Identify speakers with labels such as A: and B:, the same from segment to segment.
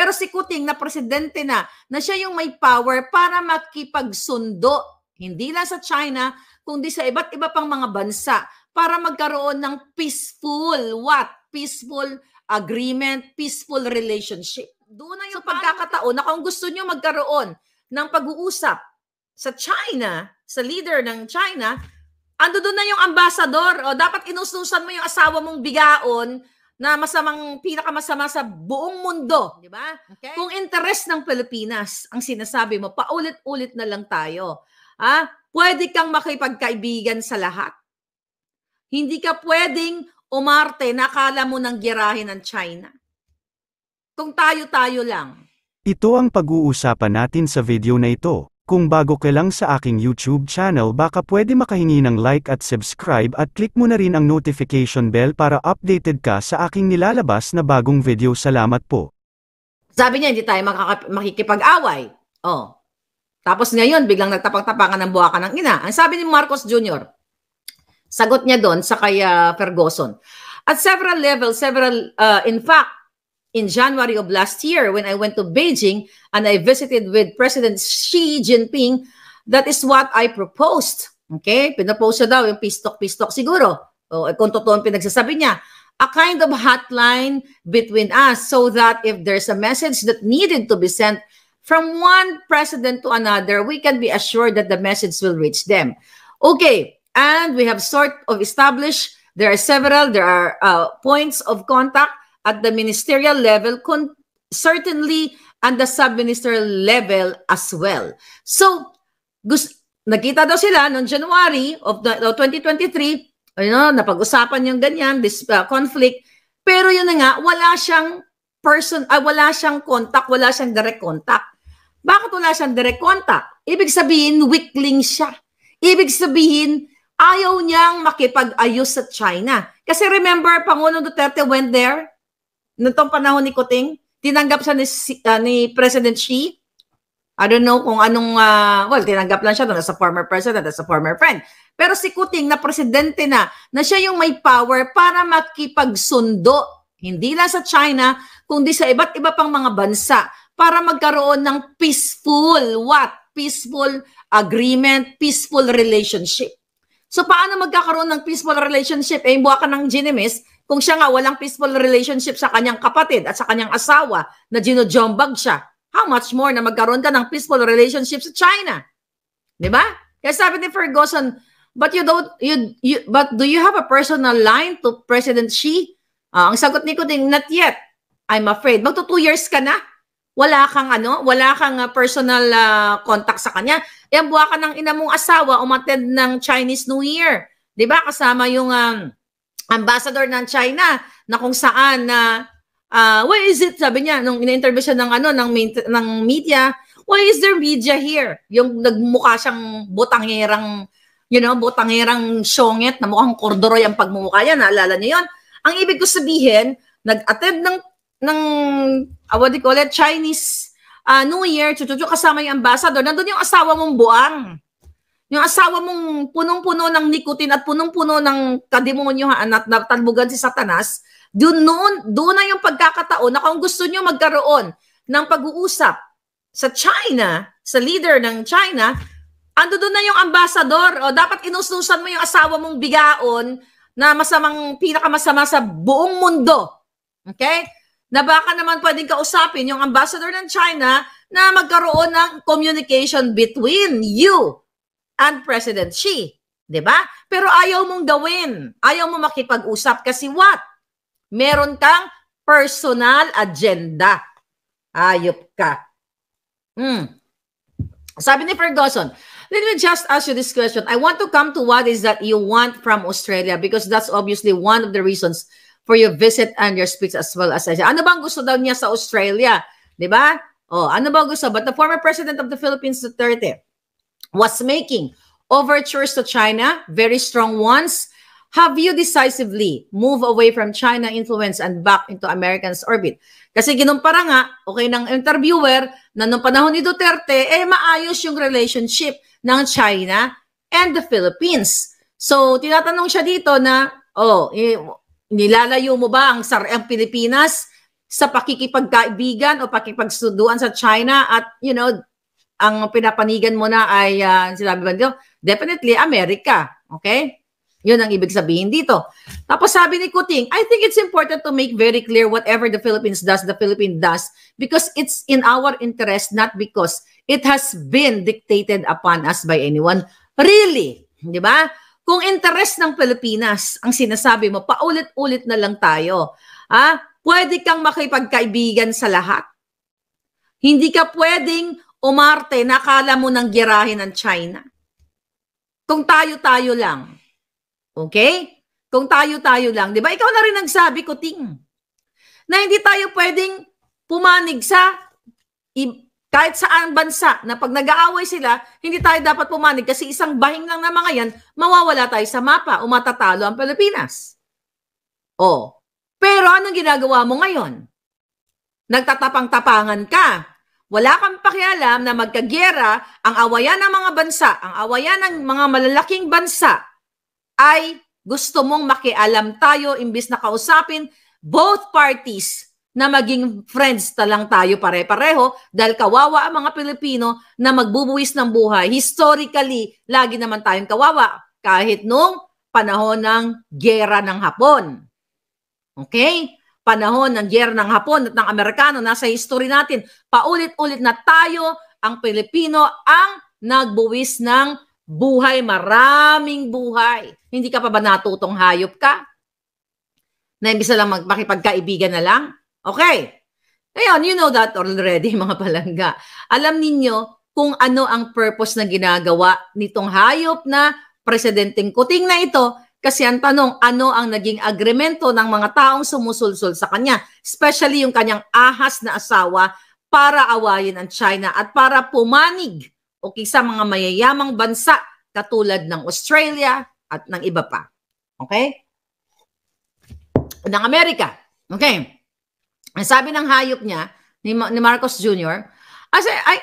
A: Pero si Kuting na presidente na, na siya yung may power para makipagsundo, hindi lang sa China, kundi sa iba't iba pang mga bansa para magkaroon ng peaceful, what? Peaceful agreement, peaceful relationship. Doon na yung so, pagkakataon na kung gusto nyo magkaroon ng pag-uusap sa China, sa leader ng China, ando doon na yung ambassador. O, dapat inususan mo yung asawa mong bigaon na masamang pinakamasama sa buong mundo, di ba? Okay. Kung interest ng Pilipinas ang sinasabi mo, paulit-ulit na lang tayo. Ha? Pwede kang makipagkaibigan sa lahat. Hindi ka pwedeng umarte na akala mo nang girahin ng China. Kung tayo-tayo lang. Ito ang pag-uusapan natin sa video na ito. Kung bago ka lang sa aking YouTube channel baka pwede makahingi ng like at subscribe at click mo na rin ang notification bell para updated ka sa aking nilalabas na bagong video. Salamat po. Sabi niya hindi tayo makikipag-away. Oh. Tapos ngayon biglang nagtapang-tapangan ng buwakan ng ina. Ang sabi ni Marcos Jr., sagot niya doon sa kay ah, Ferguson. At several levels, several, uh, in fact, in January of last year when I went to Beijing and I visited with President Xi Jinping, that is what I proposed. Okay? Pinapose siya daw yung pistok-pistok siguro. O, eh, kung totoo ang pinagsasabi niya. A kind of hotline between us so that if there's a message that needed to be sent from one president to another, we can be assured that the message will reach them. Okay, and we have sort of established there are several, there are uh, points of contact at the ministerial level, certainly at the sub-ministerial level as well. So, gusto, nakita daw sila noong January of, the, of 2023, you know, napag-usapan yung ganyan, this uh, conflict, pero yun na nga, wala siyang person, ah, wala siyang contact, wala siyang direct contact. Bakit wala siyang direct contact? Ibig sabihin, weak siya. Ibig sabihin, ayaw niyang makipag-ayos sa China. Kasi remember, Pangulong Duterte went there nitong panahon ni Kuting, tinanggap siya ni, uh, ni President Xi. I don't know kung anong, uh, well, tinanggap lang siya doon as a former president, as a former friend. Pero si Kuting na presidente na, na siya yung may power para makipagsundo, hindi lang sa China, kundi sa iba't iba pang mga bansa para magkaroon ng peaceful, what? Peaceful agreement, peaceful relationship. So paano magkakaroon ng peaceful relationship? Eh, buwa ka ng ginimis, kung siya nga walang peaceful relationship sa kanyang kapatid at sa kanyang asawa na ginojombag siya, how much more na magkaroon ka ng peaceful relationship sa China? Di ba? Kaya sabi ni Ferguson, but you don't, you, you, but do you have a personal line to President Xi? Uh, ang sagot ni Kuding, not yet. I'm afraid. Magto two years ka na. Wala kang ano, wala kang uh, personal uh, contact sa kanya. Yan, buwa ka ng ina mong asawa, umattend ng Chinese New Year. Di ba? Kasama yung... Uh, ambassador ng China na kung saan na uh, ah, why is it sabi niya nung ina-interview siya ng ano ng ng media why is there media here yung nagmukha siyang botangerang you know botangerang syonget na mukhang corduroy ang pagmumukha niya naalala niyo yon ang ibig ko sabihin nag-attend ng ng uh, what do you call it Chinese uh, New Year chuchuchu kasama yung ambassador nandoon yung asawa mong buang yung asawa mong punong-puno ng nikotin at punong-puno ng kademonyohan at natalbugan si Satanas, doon, noon, doon na yung pagkakataon na kung gusto nyo magkaroon ng pag-uusap sa China, sa leader ng China, ando doon na yung ambassador. O, dapat inususan mo yung asawa mong bigaon na masamang, pinakamasama sa buong mundo. Okay? Na baka naman pwedeng kausapin yung ambassador ng China na magkaroon ng communication between you and President Xi. 'di ba? Pero ayaw mong gawin. Ayaw mo makipag-usap kasi what? Meron kang personal agenda. Ayop ka. Mm. Sabi ni Ferguson, let me just ask you this question. I want to come to what is that you want from Australia because that's obviously one of the reasons for your visit and your speech as well as Asia. Ano bang gusto daw niya sa Australia? 'Di ba? Oh, ano bang gusto? But the former president of the Philippines, Duterte, was making overtures to China, very strong ones. Have you decisively move away from China influence and back into Americans' orbit? Kasi ginumpara nga, okay ng interviewer, na nung panahon ni Duterte, eh maayos yung relationship ng China and the Philippines. So, tinatanong siya dito na, oh, eh, nilalayo mo ba ang, sar ang Pilipinas sa pakikipagkaibigan o pakipagsuduan sa China at, you know, ang pinapanigan mo na ay uh, sinabi ba dito? Definitely America. Okay? Yun ang ibig sabihin dito. Tapos sabi ni Kuting, I think it's important to make very clear whatever the Philippines does, the Philippines does because it's in our interest, not because it has been dictated upon us by anyone. Really? Di ba? Kung interest ng Pilipinas, ang sinasabi mo, paulit-ulit na lang tayo. Ha? Ah, pwede kang makipagkaibigan sa lahat. Hindi ka pwedeng umarte na akala mo nang girahin ng China. Kung tayo-tayo lang. Okay? Kung tayo-tayo lang. Di ba? Ikaw na rin nagsabi ko, Ting, na hindi tayo pwedeng pumanig sa kahit saan bansa na pag nag-aaway sila, hindi tayo dapat pumanig kasi isang bahing lang ng mga yan, mawawala tayo sa mapa o matatalo ang Pilipinas. Oh. Pero anong ginagawa mo ngayon? Nagtatapang-tapangan ka wala kang pakialam na magkagera ang awayan ng mga bansa, ang awayan ng mga malalaking bansa ay gusto mong makialam tayo imbis na kausapin both parties na maging friends na lang tayo pare-pareho dahil kawawa ang mga Pilipino na magbubuwis ng buhay. Historically, lagi naman tayong kawawa kahit nung panahon ng gera ng Hapon. Okay? panahon ng gyera ng Hapon at ng Amerikano, nasa history natin, paulit-ulit na tayo, ang Pilipino, ang nagbuwis ng buhay, maraming buhay. Hindi ka pa ba natutong hayop ka? Na imbis na lang magpakipagkaibigan na lang? Okay. Ngayon, you know that already, mga palangga. Alam ninyo kung ano ang purpose na ginagawa nitong hayop na presidenteng kuting na ito kasi ang tanong, ano ang naging agreemento ng mga taong sumusulsol sa kanya, especially yung kanyang ahas na asawa para awayin ang China at para pumanig o kisa mga mayayamang bansa katulad ng Australia at ng iba pa. Okay? Ng Amerika. Okay. Ang sabi ng hayop niya, ni, Ma- ni Marcos Jr., as I, I,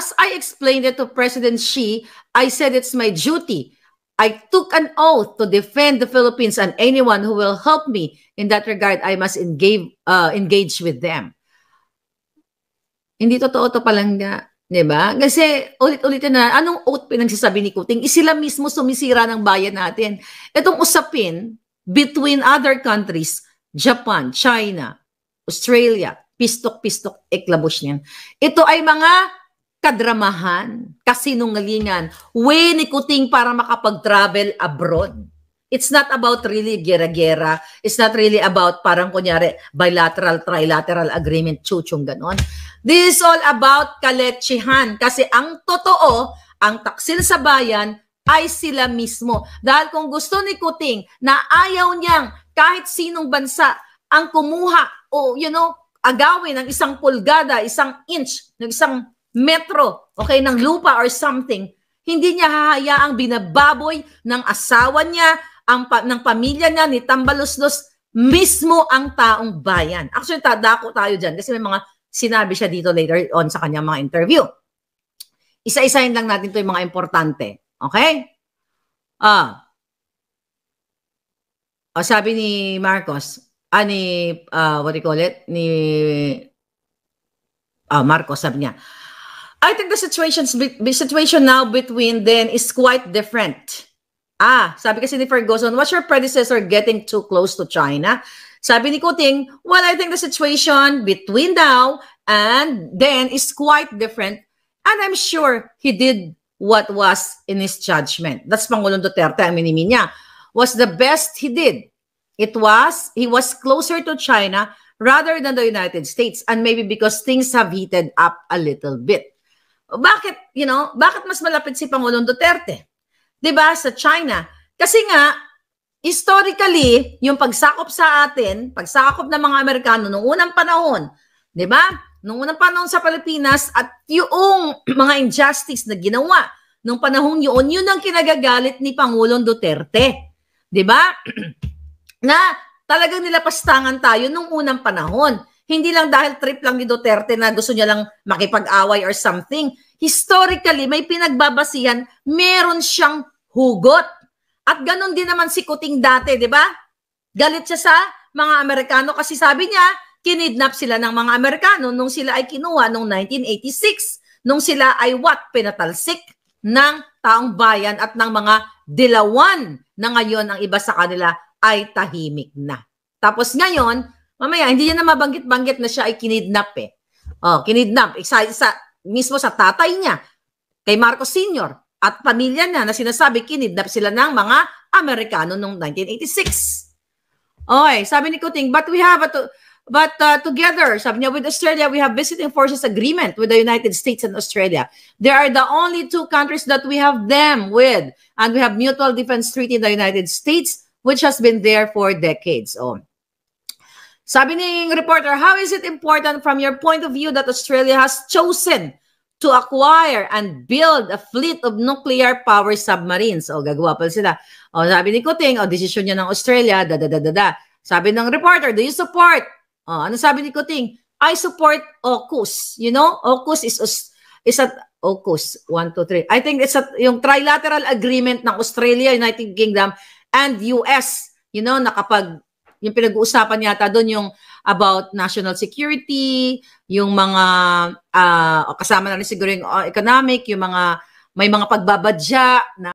A: as I explained it to President Xi, I said it's my duty I took an oath to defend the Philippines and anyone who will help me in that regard, I must engage, uh, engage with them. Hindi totoo to palang nga, di ba? Kasi ulit-ulit na, anong oath pinagsasabi ni Kuting? Isila eh, mismo sumisira ng bayan natin. Itong usapin between other countries, Japan, China, Australia, pistok-pistok, eklabos niyan. Ito ay mga kadramahan kasinungalingan, way ni Kuting para makapag-travel abroad. It's not about really gera-gera. It's not really about parang kunyari bilateral, trilateral agreement, chuchong ganon. This is all about kaletsihan. Kasi ang totoo, ang taksil sa bayan ay sila mismo. Dahil kung gusto ni Kuting na ayaw niyang kahit sinong bansa ang kumuha o you know, agawin ng isang pulgada, isang inch, ng isang metro, okay, ng lupa or something, hindi niya hahayaang binababoy ng asawa niya, ang pa, ng pamilya niya, ni Tambaluslos, mismo ang taong bayan. Actually, tadako tayo dyan kasi may mga sinabi siya dito later on sa kanyang mga interview. Isa-isahin lang natin to yung mga importante. Okay? Ah. O, ah, sabi ni Marcos, ah, ni, uh, what do you call it? Ni, ah, Marcos, sabi niya, I think the situations the situation now between then is quite different. Ah, sabi kasi ni Ferguson, what's your predecessor getting too close to China? Sabi ni Kuting, well, I think the situation between now and then is quite different. And I'm sure he did what was in his judgment. That's Pangulong Duterte, aminin niya. Was the best he did. It was, he was closer to China rather than the United States. And maybe because things have heated up a little bit. Bakit, you know, bakit mas malapit si Pangulong Duterte? 'Di ba sa China? Kasi nga historically, yung pagsakop sa atin, pagsakop ng mga Amerikano noong unang panahon, 'di ba? Noong unang panahon sa Pilipinas at yung mga injustice na ginawa noong panahong yun, yun ang kinagagalit ni Pangulong Duterte. 'Di ba? na talagang nilapastangan tayo noong unang panahon. Hindi lang dahil trip lang ni Duterte na gusto niya lang makipag-away or something. Historically, may pinagbabasihan, meron siyang hugot. At ganun din naman si Kuting dati, di ba? Galit siya sa mga Amerikano kasi sabi niya, kinidnap sila ng mga Amerikano nung sila ay kinuha noong 1986, nung sila ay what? Pinatalsik ng taong bayan at ng mga dilawan na ngayon ang iba sa kanila ay tahimik na. Tapos ngayon, Mamaya, hindi niya na mabanggit-banggit na siya ay kinidnap eh. Oh, kinidnap. Isa, sa, mismo sa tatay niya, kay Marcos Sr. at pamilya niya na sinasabi kinidnap sila ng mga Amerikano noong 1986. Okay, sabi ni Kuting, but we have a to, But uh, together, sabi niya, with Australia, we have visiting forces agreement with the United States and Australia. They are the only two countries that we have them with. And we have mutual defense treaty in the United States, which has been there for decades. Oh. Sabi ni reporter, how is it important from your point of view that Australia has chosen to acquire and build a fleet of nuclear power submarines? O, gagawa pa sila. O, sabi ni Kuting, o, desisyon niya ng Australia, da da da da da. Sabi ng reporter, do you support? O, ano sabi ni Kuting? I support AUKUS. You know, AUKUS is, is a, AUKUS, 1, 2, 3. I think it's a, yung trilateral agreement ng Australia, United Kingdom, and US, you know, na yung pinag-uusapan yata doon yung about national security, yung mga uh, kasama na rin siguro yung ah, economic, yung mga may mga pagbabadya na